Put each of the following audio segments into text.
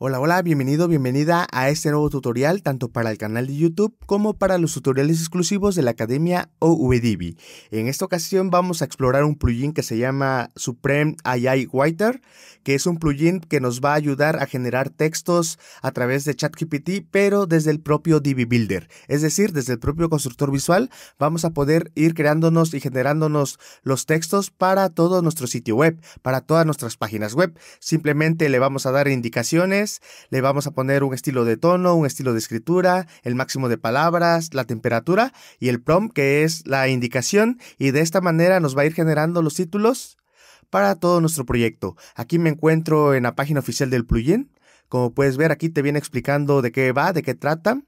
Hola, hola, bienvenido, bienvenida a este nuevo tutorial tanto para el canal de YouTube como para los tutoriales exclusivos de la Academia OVDB. En esta ocasión vamos a explorar un plugin que se llama Supreme AI Writer, que es un plugin que nos va a ayudar a generar textos a través de ChatGPT, pero desde el propio DB Builder, es decir, desde el propio constructor visual, vamos a poder ir creándonos y generándonos los textos para todo nuestro sitio web, para todas nuestras páginas web. Simplemente le vamos a dar indicaciones le vamos a poner un estilo de tono, un estilo de escritura, el máximo de palabras, la temperatura y el prompt que es la indicación, y de esta manera nos va a ir generando los títulos para todo nuestro proyecto. Aquí me encuentro en la página oficial del plugin. Como puedes ver, aquí te viene explicando de qué va, de qué trata.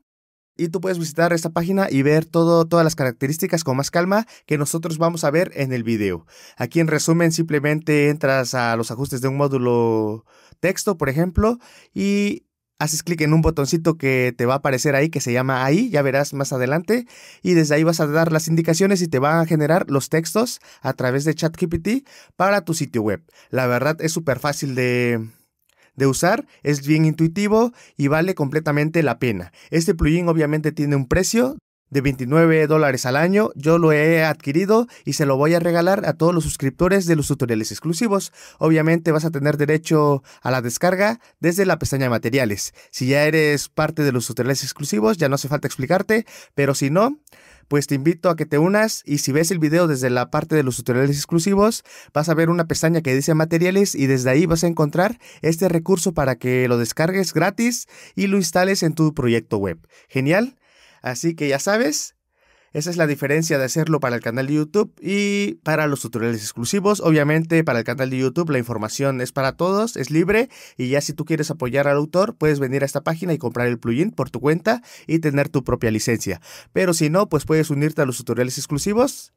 Y tú puedes visitar esta página y ver todo, todas las características con más calma que nosotros vamos a ver en el video. Aquí en resumen simplemente entras a los ajustes de un módulo texto, por ejemplo, y haces clic en un botoncito que te va a aparecer ahí, que se llama ahí, ya verás más adelante, y desde ahí vas a dar las indicaciones y te van a generar los textos a través de ChatGPT para tu sitio web. La verdad es súper fácil de, de usar, es bien intuitivo y vale completamente la pena. Este plugin obviamente tiene un precio de 29 dólares al año. Yo lo he adquirido y se lo voy a regalar a todos los suscriptores de los tutoriales exclusivos. Obviamente vas a tener derecho a la descarga desde la pestaña de materiales. Si ya eres parte de los tutoriales exclusivos, ya no hace falta explicarte, pero si no, pues te invito a que te unas y si ves el video desde la parte de los tutoriales exclusivos, vas a ver una pestaña que dice materiales y desde ahí vas a encontrar este recurso para que lo descargues gratis y lo instales en tu proyecto web. Genial. Así que ya sabes, esa es la diferencia de hacerlo para el canal de YouTube y para los tutoriales exclusivos. Obviamente para el canal de YouTube la información es para todos, es libre y ya si tú quieres apoyar al autor puedes venir a esta página y comprar el plugin por tu cuenta y tener tu propia licencia. Pero si no, pues puedes unirte a los tutoriales exclusivos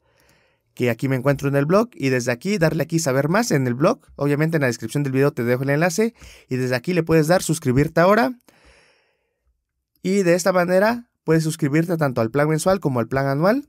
que aquí me encuentro en el blog y desde aquí darle aquí saber más en el blog. Obviamente en la descripción del video te dejo el enlace y desde aquí le puedes dar suscribirte ahora. Y de esta manera Puedes suscribirte tanto al plan mensual como al plan anual,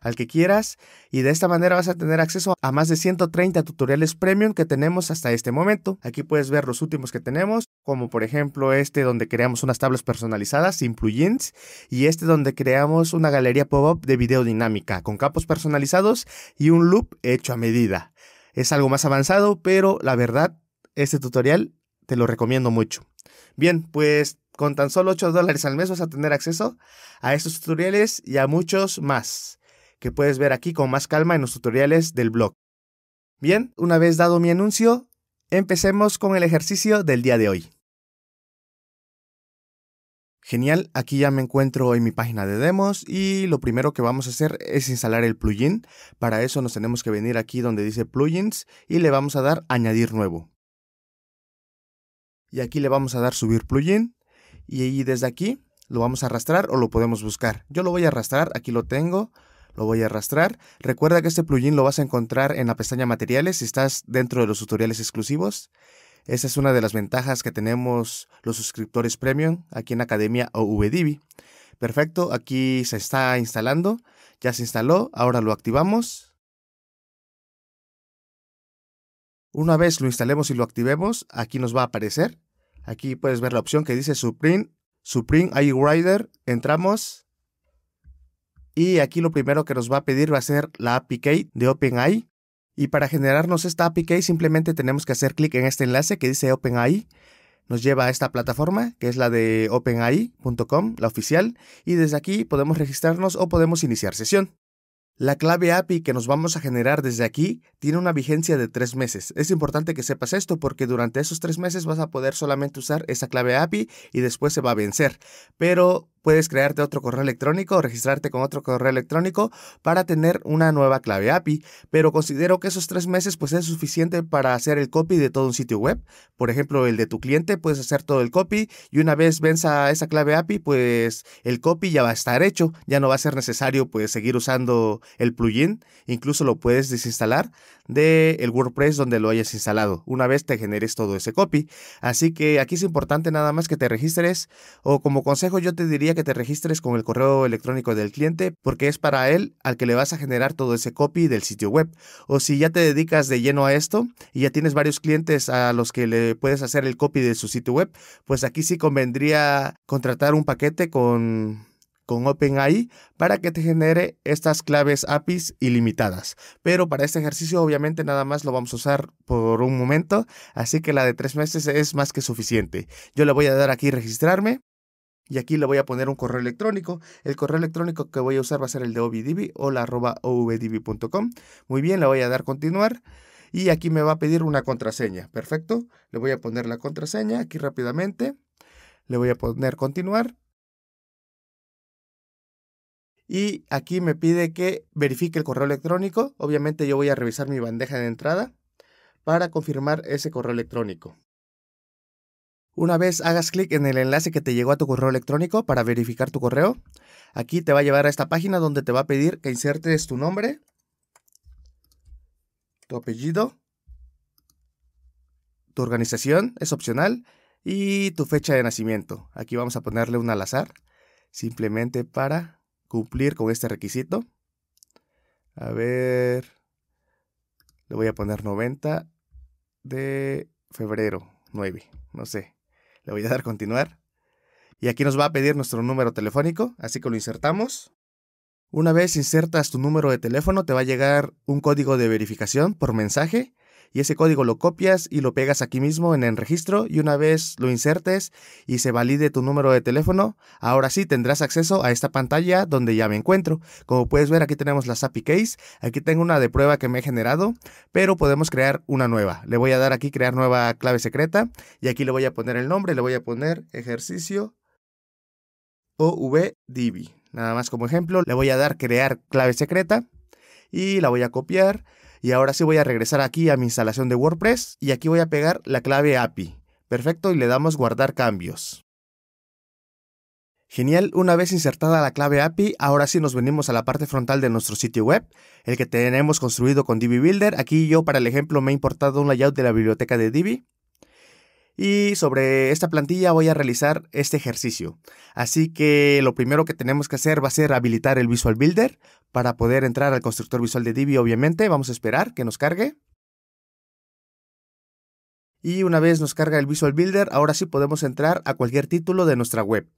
al que quieras, y de esta manera vas a tener acceso a más de 130 tutoriales premium que tenemos hasta este momento. Aquí puedes ver los últimos que tenemos, como por ejemplo este donde creamos unas tablas personalizadas sin plugins, y este donde creamos una galería pop-up de video dinámica con capos personalizados y un loop hecho a medida. Es algo más avanzado, pero la verdad, este tutorial te lo recomiendo mucho. Bien, pues con tan solo 8 dólares al mes vas a tener acceso a estos tutoriales y a muchos más que puedes ver aquí con más calma en los tutoriales del blog. Bien, una vez dado mi anuncio, empecemos con el ejercicio del día de hoy. Genial, aquí ya me encuentro en mi página de demos y lo primero que vamos a hacer es instalar el plugin. Para eso nos tenemos que venir aquí donde dice plugins y le vamos a dar añadir nuevo. Y aquí le vamos a dar subir plugin y, desde aquí lo vamos a arrastrar o lo podemos buscar. Yo lo voy a arrastrar, aquí lo tengo, lo voy a arrastrar. Recuerda que este plugin lo vas a encontrar en la pestaña materiales si estás dentro de los tutoriales exclusivos. Esa es una de las ventajas que tenemos los suscriptores premium aquí en Academia o OVDB. Perfecto, aquí se está instalando, ya se instaló, ahora lo activamos. Una vez lo instalemos y lo activemos, aquí nos va a aparecer Aquí puedes ver la opción que dice Supreme, Supreme Rider. Entramos. Y aquí lo primero que nos va a pedir va a ser la API de OpenAI. Y para generarnos esta API simplemente tenemos que hacer clic en este enlace que dice OpenAI. Nos lleva a esta plataforma que es la de openai.com, la oficial. Y desde aquí podemos registrarnos o podemos iniciar sesión. La clave API que nos vamos a generar desde aquí tiene una vigencia de tres meses. Es importante que sepas esto porque durante esos tres meses vas a poder solamente usar esa clave API y después se va a vencer. Pero puedes crearte otro correo electrónico registrarte con otro correo electrónico para tener una nueva clave API, pero considero que esos tres meses pues es suficiente para hacer el copy de todo un sitio web. Por ejemplo, el de tu cliente, puedes hacer todo el copy y una vez venza esa clave API, pues el copy ya va a estar hecho, ya no va a ser necesario pues seguir usando el plugin, incluso lo puedes desinstalar de el WordPress donde lo hayas instalado, una vez te generes todo ese copy. Así que aquí es importante nada más que te registres o como consejo yo te diría que te registres con el correo electrónico del cliente porque es para él al que le vas a generar todo ese copy del sitio web. O si ya te dedicas de lleno a esto y ya tienes varios clientes a los que le puedes hacer el copy de su sitio web, pues aquí sí convendría contratar un paquete con con OpenAI para que te genere estas claves APIs ilimitadas. Pero para este ejercicio obviamente nada más lo vamos a usar por un momento, así que la de tres meses es más que suficiente. Yo le voy a dar aquí registrarme. Y aquí le voy a poner un correo electrónico. El correo electrónico que voy a usar va a ser el de o la arroba ovdb.com. Muy bien, le voy a dar continuar. Y aquí me va a pedir una contraseña. Perfecto. Le voy a poner la contraseña aquí rápidamente. Le voy a poner continuar. Y aquí me pide que verifique el correo electrónico. Obviamente yo voy a revisar mi bandeja de entrada para confirmar ese correo electrónico. Una vez hagas clic en el enlace que te llegó a tu correo electrónico para verificar tu correo, aquí te va a llevar a esta página donde te va a pedir que insertes tu nombre, tu apellido, tu organización, es opcional, y tu fecha de nacimiento. Aquí vamos a ponerle un al azar, simplemente para cumplir con este requisito. A ver, le voy a poner 90 de febrero 9, no sé. Le voy a dar continuar. Y aquí nos va a pedir nuestro número telefónico, así que lo insertamos. Una vez insertas tu número de teléfono, te va a llegar un código de verificación por mensaje y ese código lo copias y lo pegas aquí mismo en el registro y una vez lo insertes y se valide tu número de teléfono, ahora sí tendrás acceso a esta pantalla donde ya me encuentro. Como puedes ver aquí tenemos las API Case, aquí tengo una de prueba que me he generado, pero podemos crear una nueva. Le voy a dar aquí crear nueva clave secreta y aquí le voy a poner el nombre, le voy a poner ejercicio OVDB. Nada más como ejemplo, le voy a dar crear clave secreta y la voy a copiar y ahora sí voy a regresar aquí a mi instalación de WordPress y aquí voy a pegar la clave API. Perfecto, y le damos guardar cambios. Genial, una vez insertada la clave API, ahora sí nos venimos a la parte frontal de nuestro sitio web, el que tenemos construido con Divi Builder. Aquí yo para el ejemplo me he importado un layout de la biblioteca de Divi. Y sobre esta plantilla voy a realizar este ejercicio. Así que lo primero que tenemos que hacer va a ser habilitar el Visual Builder para poder entrar al constructor visual de Divi, obviamente. Vamos a esperar que nos cargue. Y una vez nos carga el Visual Builder, ahora sí podemos entrar a cualquier título de nuestra web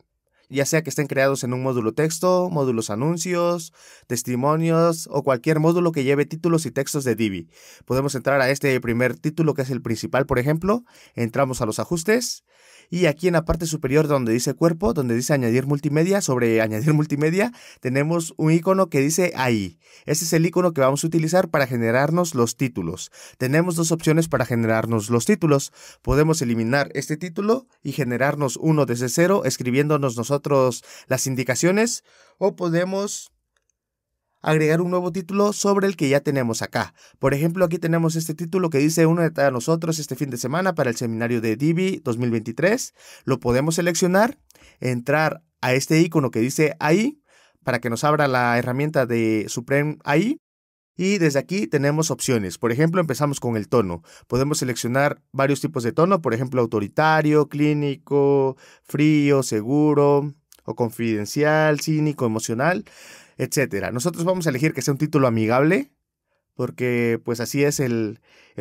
ya sea que estén creados en un módulo texto, módulos anuncios, testimonios o cualquier módulo que lleve títulos y textos de Divi. Podemos entrar a este primer título que es el principal, por ejemplo, entramos a los ajustes y aquí en la parte superior donde dice cuerpo, donde dice añadir multimedia, sobre añadir multimedia, tenemos un icono que dice ahí. Ese es el icono que vamos a utilizar para generarnos los títulos. Tenemos dos opciones para generarnos los títulos. Podemos eliminar este título y generarnos uno desde cero escribiéndonos nosotros las indicaciones o podemos agregar un nuevo título sobre el que ya tenemos acá. Por ejemplo, aquí tenemos este título que dice uno de nosotros este fin de semana para el seminario de Divi 2023. Lo podemos seleccionar, entrar a este icono que dice ahí para que nos abra la herramienta de Supreme ahí y desde aquí tenemos opciones. Por ejemplo, empezamos con el tono. Podemos seleccionar varios tipos de tono, por ejemplo, autoritario, clínico, frío, seguro o confidencial, cínico, emocional etcétera. Nosotros vamos a elegir que sea un título amigable, porque pues así es el,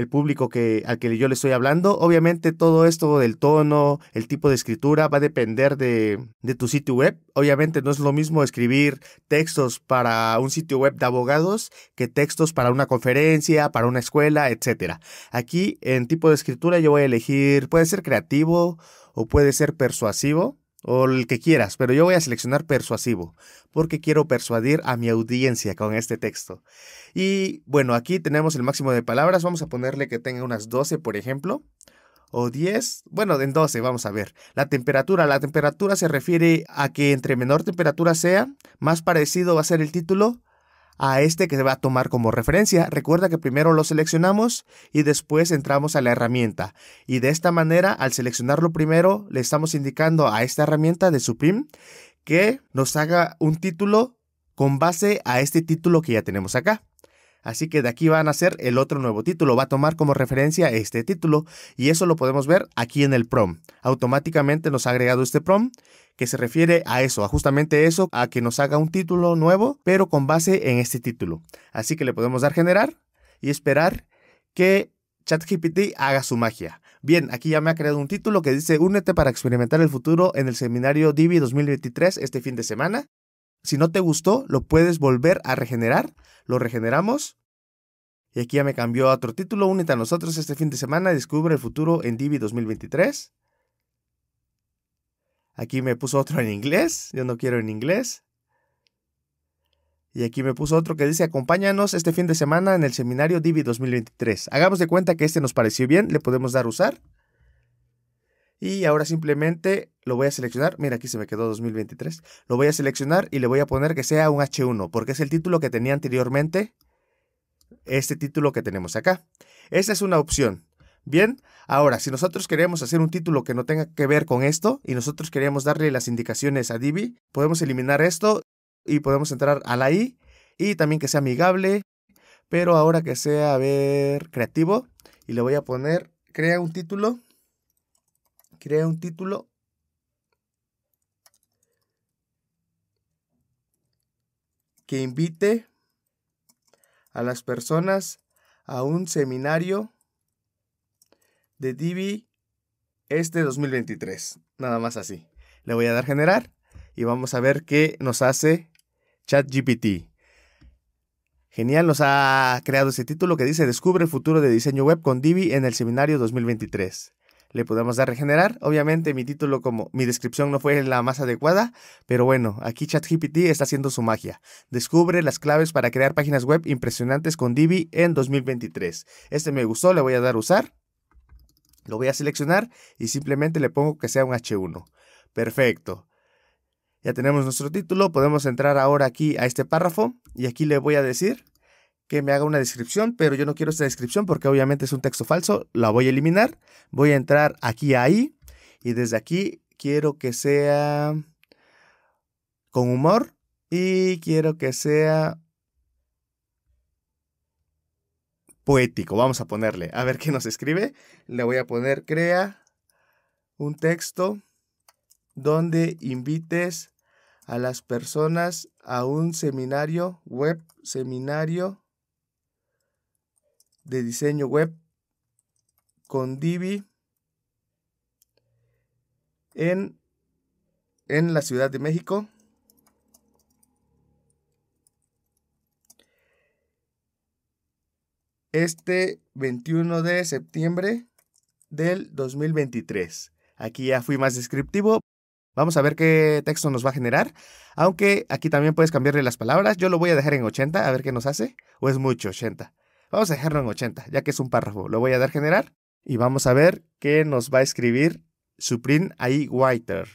público que, al que yo le estoy hablando. Obviamente todo esto del tono, el tipo de escritura va a depender de, de, tu sitio web. Obviamente no es lo mismo escribir textos para un sitio web de abogados que textos para una conferencia, para una escuela, etcétera Aquí en tipo de escritura yo voy a elegir, puede ser creativo o puede ser persuasivo o el que quieras, pero yo voy a seleccionar persuasivo, porque quiero persuadir a mi audiencia con este texto. Y bueno, aquí tenemos el máximo de palabras, vamos a ponerle que tenga unas 12, por ejemplo, o 10, bueno, en 12, vamos a ver. La temperatura, la temperatura se refiere a que entre menor temperatura sea, más parecido va a ser el título a este que se va a tomar como referencia. Recuerda que primero lo seleccionamos y después entramos a la herramienta. Y de esta manera, al seleccionarlo primero, le estamos indicando a esta herramienta de Supreme que nos haga un título con base a este título que ya tenemos acá. Así que de aquí van a nacer el otro nuevo título, va a tomar como referencia este título y eso lo podemos ver aquí en el prom. Automáticamente nos ha agregado este prom que se refiere a eso, a justamente eso, a que nos haga un título nuevo, pero con base en este título. Así que le podemos dar generar y esperar que ChatGPT haga su magia. Bien, aquí ya me ha creado un título que dice Únete para experimentar el futuro en el seminario Divi 2023 este fin de semana. Si no te gustó, lo puedes volver a regenerar. Lo regeneramos. Y aquí ya me cambió a otro título. Únete a nosotros este fin de semana. Descubre el futuro en Divi 2023. Aquí me puso otro en inglés. Yo no quiero en inglés. Y aquí me puso otro que dice, acompáñanos este fin de semana en el seminario Divi 2023. Hagamos de cuenta que este nos pareció bien, le podemos dar usar. Y ahora simplemente lo voy a seleccionar. Mira, aquí se me quedó 2023. Lo voy a seleccionar y le voy a poner que sea un H1, porque es el título que tenía anteriormente. Este título que tenemos acá. Esa es una opción. Bien, ahora, si nosotros queremos hacer un título que no tenga que ver con esto y nosotros queremos darle las indicaciones a Divi, podemos eliminar esto y podemos entrar a la I y también que sea amigable, pero ahora que sea, a ver, creativo y le voy a poner, crea un título crea un título que invite a las personas a un seminario de Divi este 2023. Nada más así. Le voy a dar generar y vamos a ver qué nos hace ChatGPT. Genial, nos ha creado ese título que dice Descubre el futuro de diseño web con Divi en el seminario 2023 le podemos dar regenerar. Obviamente mi título como mi descripción no fue la más adecuada, pero bueno, aquí ChatGPT está haciendo su magia. Descubre las claves para crear páginas web impresionantes con Divi en 2023. Este me gustó, le voy a dar usar. Lo voy a seleccionar y simplemente le pongo que sea un H1. Perfecto. Ya tenemos nuestro título, podemos entrar ahora aquí a este párrafo y aquí le voy a decir que me haga una descripción, pero yo no quiero esta descripción porque obviamente es un texto falso, la voy a eliminar, voy a entrar aquí ahí y desde aquí quiero que sea con humor y quiero que sea poético, vamos a ponerle, a ver qué nos escribe, le voy a poner crea un texto donde invites a las personas a un seminario web, seminario de diseño web con Divi en, en la Ciudad de México. Este 21 de septiembre del 2023. Aquí ya fui más descriptivo. Vamos a ver qué texto nos va a generar. Aunque aquí también puedes cambiarle las palabras. Yo lo voy a dejar en 80, a ver qué nos hace. ¿O es mucho 80? Vamos a dejarlo en 80, ya que es un párrafo. Lo voy a dar generar y vamos a ver qué nos va a escribir Supreme ahí, Whiter.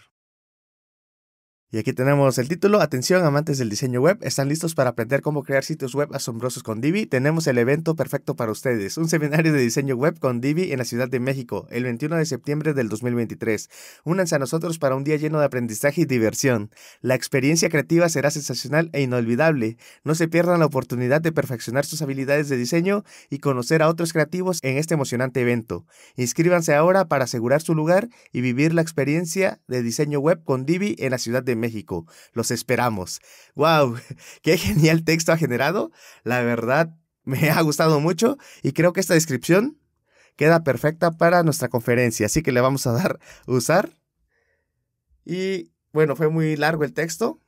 Y aquí tenemos el título, atención amantes del diseño web, ¿están listos para aprender cómo crear sitios web asombrosos con Divi? Tenemos el evento perfecto para ustedes, un seminario de diseño web con Divi en la Ciudad de México, el 21 de septiembre del 2023. Únanse a nosotros para un día lleno de aprendizaje y diversión. La experiencia creativa será sensacional e inolvidable. No se pierdan la oportunidad de perfeccionar sus habilidades de diseño y conocer a otros creativos en este emocionante evento. Inscríbanse ahora para asegurar su lugar y vivir la experiencia de diseño web con Divi en la Ciudad de México. Los esperamos. ¡Wow! ¡Qué genial texto ha generado! La verdad, me ha gustado mucho y creo que esta descripción queda perfecta para nuestra conferencia. Así que le vamos a dar usar. Y bueno, fue muy largo el texto.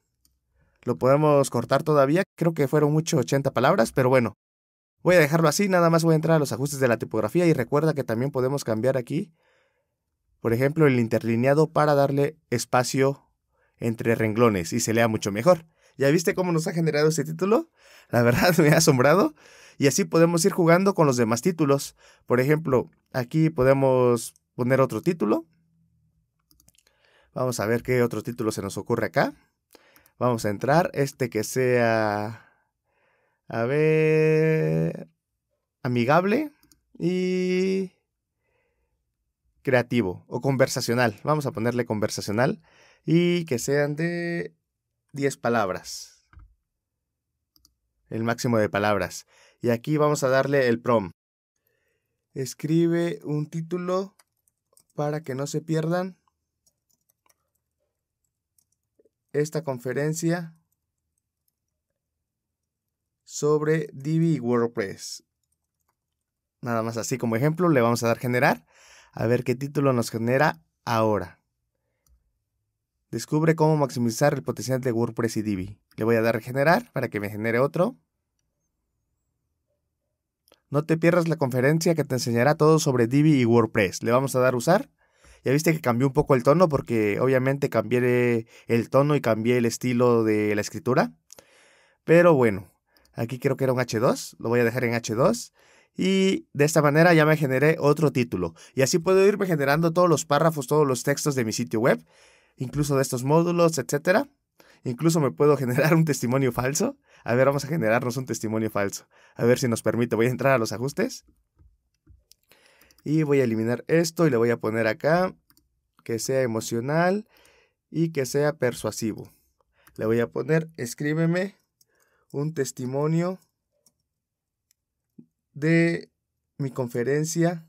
Lo podemos cortar todavía. Creo que fueron mucho 80 palabras, pero bueno. Voy a dejarlo así, nada más voy a entrar a los ajustes de la tipografía y recuerda que también podemos cambiar aquí, por ejemplo, el interlineado para darle espacio entre renglones y se lea mucho mejor. ¿Ya viste cómo nos ha generado este título? La verdad me ha asombrado. Y así podemos ir jugando con los demás títulos. Por ejemplo, aquí podemos poner otro título. Vamos a ver qué otro título se nos ocurre acá. Vamos a entrar. Este que sea... A ver... Amigable y creativo o conversacional. Vamos a ponerle conversacional y que sean de 10 palabras. El máximo de palabras. Y aquí vamos a darle el prom. Escribe un título para que no se pierdan esta conferencia sobre Divi WordPress. Nada más así como ejemplo, le vamos a dar generar. A ver qué título nos genera ahora. Descubre cómo maximizar el potencial de WordPress y Divi. Le voy a dar generar para que me genere otro. No te pierdas la conferencia que te enseñará todo sobre Divi y WordPress. Le vamos a dar usar. Ya viste que cambió un poco el tono porque obviamente cambié el tono y cambié el estilo de la escritura. Pero bueno, aquí creo que era un H2. Lo voy a dejar en H2 y de esta manera ya me generé otro título. Y así puedo irme generando todos los párrafos, todos los textos de mi sitio web incluso de estos módulos, etcétera. Incluso me puedo generar un testimonio falso. A ver, vamos a generarnos un testimonio falso. A ver si nos permite. Voy a entrar a los ajustes. Y voy a eliminar esto y le voy a poner acá que sea emocional y que sea persuasivo. Le voy a poner, escríbeme un testimonio de mi conferencia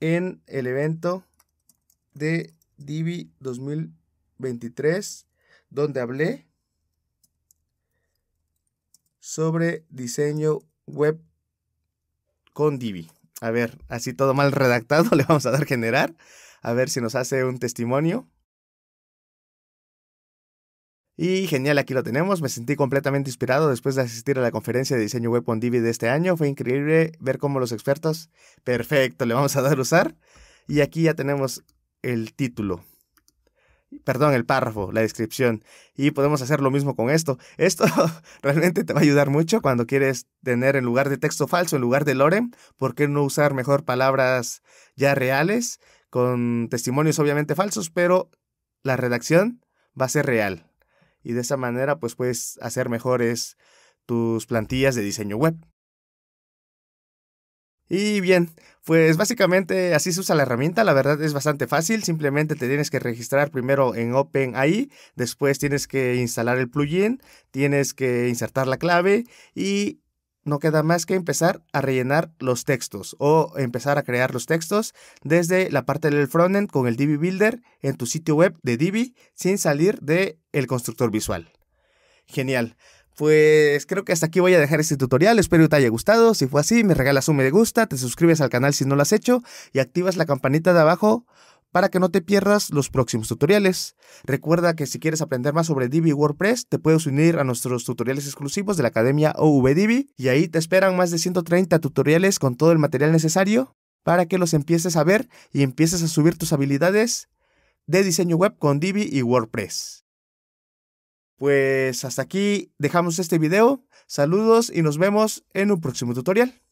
en el evento de Divi 2023, donde hablé sobre diseño web con Divi. A ver, así todo mal redactado, le vamos a dar generar. A ver si nos hace un testimonio. Y genial, aquí lo tenemos. Me sentí completamente inspirado después de asistir a la conferencia de diseño web con Divi de este año. Fue increíble ver cómo los expertos. Perfecto, le vamos a dar usar. Y aquí ya tenemos el título. Perdón, el párrafo, la descripción. Y podemos hacer lo mismo con esto. Esto realmente te va a ayudar mucho cuando quieres tener en lugar de texto falso, en lugar de lorem, ¿por qué no usar mejor palabras ya reales, con testimonios obviamente falsos, pero la redacción va a ser real? Y de esa manera, pues puedes hacer mejores tus plantillas de diseño web. Y bien, pues básicamente así se usa la herramienta, la verdad es bastante fácil, simplemente te tienes que registrar primero en OpenAI, después tienes que instalar el plugin, tienes que insertar la clave y no queda más que empezar a rellenar los textos o empezar a crear los textos desde la parte del frontend con el Divi Builder en tu sitio web de Divi sin salir del constructor visual. Genial. Pues creo que hasta aquí voy a dejar este tutorial, espero que te haya gustado, si fue así me regalas un me gusta, te suscribes al canal si no lo has hecho y activas la campanita de abajo para que no te pierdas los próximos tutoriales. Recuerda que si quieres aprender más sobre Divi y WordPress, te puedes unir a nuestros tutoriales exclusivos de la Academia OVDivi y ahí te esperan más de 130 tutoriales con todo el material necesario para que los empieces a ver y empieces a subir tus habilidades de diseño web con Divi y WordPress. Pues hasta aquí dejamos este video. Saludos y nos vemos en un próximo tutorial.